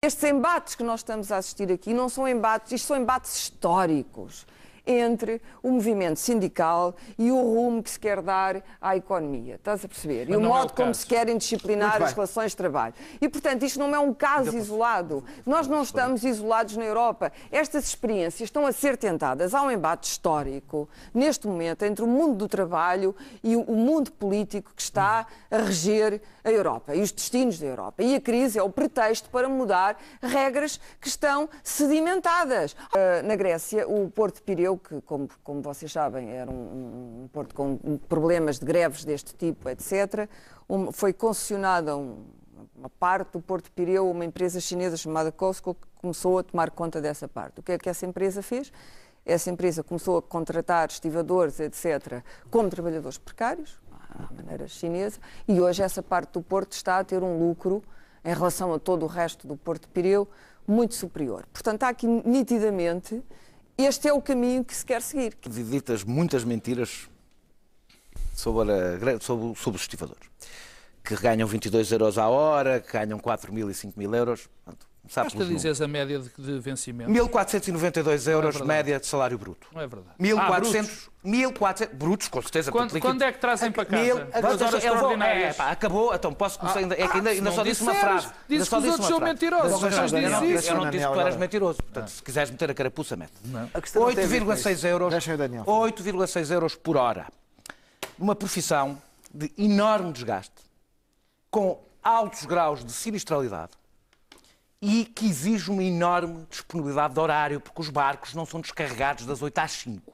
Estes embates que nós estamos a assistir aqui não são embates, isto são embates históricos entre o movimento sindical e o rumo que se quer dar à economia. Estás a perceber? Mas e é o modo é o como se querem disciplinar as relações de trabalho. E, portanto, isto não é um caso isolado. Nós não estamos isolados na Europa. Estas experiências estão a ser tentadas. Há um embate histórico, neste momento, entre o mundo do trabalho e o mundo político que está a reger a Europa e os destinos da Europa. E a crise é o pretexto para mudar regras que estão sedimentadas. Ah, na Grécia, o Porto de Pireu que, como, como vocês sabem, era um, um porto com problemas de greves deste tipo, etc. Um, foi concessionada um, uma parte do Porto Pireu, uma empresa chinesa chamada COSCO que começou a tomar conta dessa parte. O que é que essa empresa fez? Essa empresa começou a contratar estivadores, etc., como trabalhadores precários, à maneira chinesa, e hoje essa parte do Porto está a ter um lucro em relação a todo o resto do Porto Pireu muito superior. Portanto, há aqui nitidamente este é o caminho que se quer seguir. Ditas muitas mentiras sobre, a, sobre, sobre os estivadores, que ganham 22 euros à hora, que ganham 4 mil e 5 mil euros. Pronto começar Basta dizeres a média de, de vencimento. 1.492 euros é média de salário bruto. Não é verdade. 1.400... Ah, 1.400... Brutos, com certeza. Quando, quando é que trazem para casa? Mil, As horas eu vou, é, pá, acabou, então posso ah, começar... Ah, ainda, é que ainda, ainda só disse uma frase. Disse que os outros são mentirosos. Eu não disse que tu eras mentiroso. Ah. Portanto, se quiseres meter a carapuça, mete. 8,6 euros... 8,6 euros por hora. Uma profissão de enorme desgaste, com altos graus de sinistralidade, e que exige uma enorme disponibilidade de horário, porque os barcos não são descarregados das 8 às 5.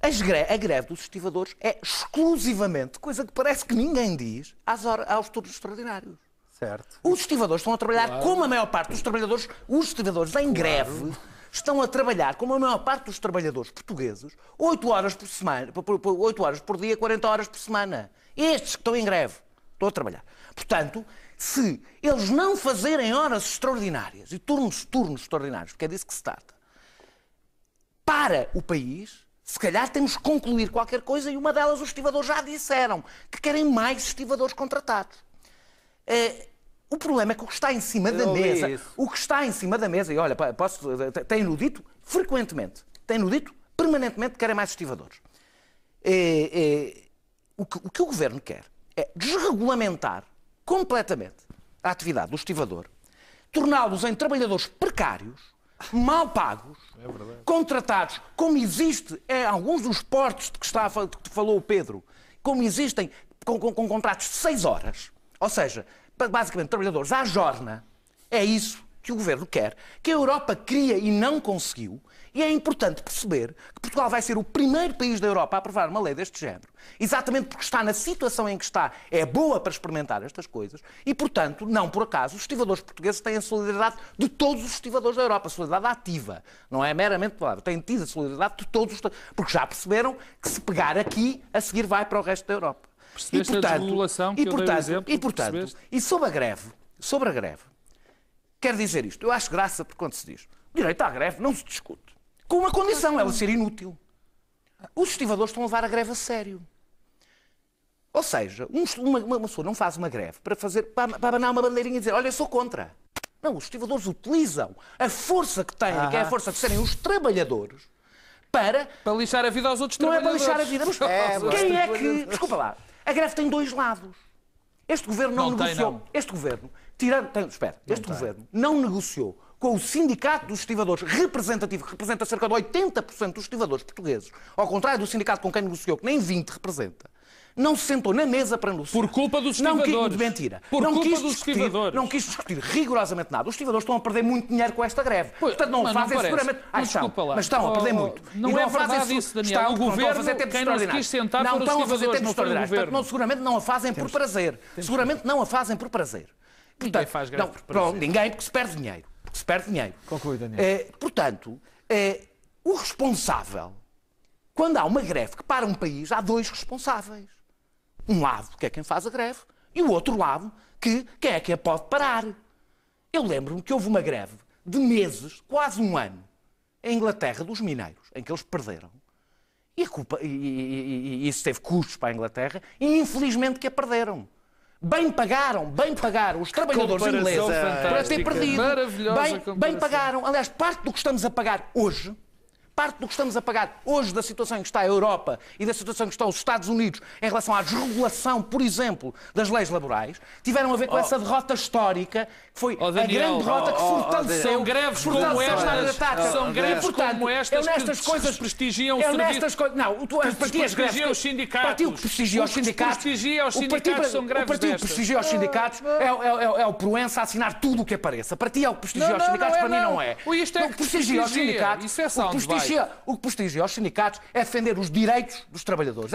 a greve dos estivadores é exclusivamente, coisa que parece que ninguém diz, horas, aos turnos extraordinários. Certo. Os estivadores estão a trabalhar claro. como a maior parte dos trabalhadores, os estivadores em greve estão a trabalhar como a maior parte dos trabalhadores portugueses, 8 horas por semana, 8 horas por dia, 40 horas por semana. Estes que estão em greve estão a trabalhar. Portanto, se eles não fazerem horas extraordinárias e turnos, turnos extraordinários, porque é disso que se trata, para o país, se calhar temos que concluir qualquer coisa e uma delas os estivadores já disseram que querem mais estivadores contratados. É, o problema é que o que está em cima Eu da mesa, isso. o que está em cima da mesa, e olha, posso, eh, tem-no dito frequentemente, tem-no dito permanentemente que querem mais estivadores. É, é, o, que, o que o governo quer é desregulamentar completamente a atividade do estivador, torná-los em trabalhadores precários, mal pagos, é contratados, como existe em alguns dos portos de que, está, que falou o Pedro, como existem com, com, com contratos de 6 horas, ou seja, basicamente trabalhadores à jorna, é isso que o governo quer, que a Europa queria e não conseguiu, e é importante perceber que Portugal vai ser o primeiro país da Europa a aprovar uma lei deste género, exatamente porque está na situação em que está, é boa para experimentar estas coisas, e, portanto, não por acaso, os estivadores portugueses têm a solidariedade de todos os estivadores da Europa, a solidariedade ativa, não é meramente palavra, têm tido a solidariedade de todos os. Porque já perceberam que se pegar aqui, a seguir vai para o resto da Europa. Percebeste e, portanto, a que e, portanto, eu dei exemplo, e, portanto, e sobre a greve, sobre a greve, Quer dizer isto, eu acho graça por quando se diz direito à greve não se discute. Com uma condição, ela ser inútil. Os estivadores estão a levar a greve a sério. Ou seja, um, uma, uma, pessoa não faz uma greve para, fazer, para, para abanar uma bandeirinha e dizer olha, eu sou contra. Não, os estivadores utilizam a força que têm, que é a ah. força de serem os trabalhadores, para... Para lixar a vida aos outros não trabalhadores. Não é para lixar a vida. Mas é, quem é que... Desculpa lá. A greve tem dois lados. Este governo não, não negociou. Tem, não. Este governo Tirando, tem, espera, não este tem. governo não negociou com o Sindicato dos Estivadores, representativo, que representa cerca de 80% dos estivadores portugueses, ao contrário do sindicato com quem negociou, que nem 20 representa, não se sentou na mesa para negociar. Por culpa dos estivadores. Não, quis, mentira. Por não culpa dos discutir, estivadores. Não quis discutir rigorosamente nada. Os estivadores estão a perder muito dinheiro com esta greve. Pois, Portanto, não fazem não seguramente... Ai, mas, estão, lá. mas estão a perder oh, muito. Não, não é verdade isso, Daniel. Estão, o governo, a fazer quem não não estão a fazer tempo extraordinário. Portanto, não, seguramente não a fazem Temos. por prazer. Seguramente não a fazem por prazer. Ninguém portanto, faz não, pronto, ninguém, porque se perde dinheiro. Porque se perde dinheiro. Conclui, Daniel. Eh, portanto, é o responsável, quando há uma greve que para um país, há dois responsáveis. Um lado, que é quem faz a greve, e o outro lado, que quem é que a pode parar. Eu lembro-me que houve uma greve de meses, quase um ano, em Inglaterra dos mineiros, em que eles perderam. E, culpa, e, e, e, isso teve custos para a Inglaterra, e infelizmente que a perderam. Bem pagaram, bem pagaram os trabalhadores ingleses para ter perdido. Bem, bem pagaram. Aliás, parte do que estamos a pagar hoje parte do que estamos a pagar hoje da situação em que está a Europa e da situação em que estão os Estados Unidos em relação à desregulação, por exemplo, das leis laborais, tiveram a ver com oh. essa derrota histórica, que foi oh, Daniel, a grande derrota oh, que oh, fortaleceu. São greves como estas. São greves como estas que prestigiam eu nestas Não, Que, os sindicatos. O partido que prestigia os sindicatos. Prestigia os sindicatos O partido que prestigia os sindicatos é, é, é, é, o Proença a assinar tudo o que apareça. Para ti é o que prestigia os sindicatos, para é mim não é. o é que prestigia os sindicatos. Isso é prestigia, o que prestigia aos sindicatos é defender os direitos dos trabalhadores.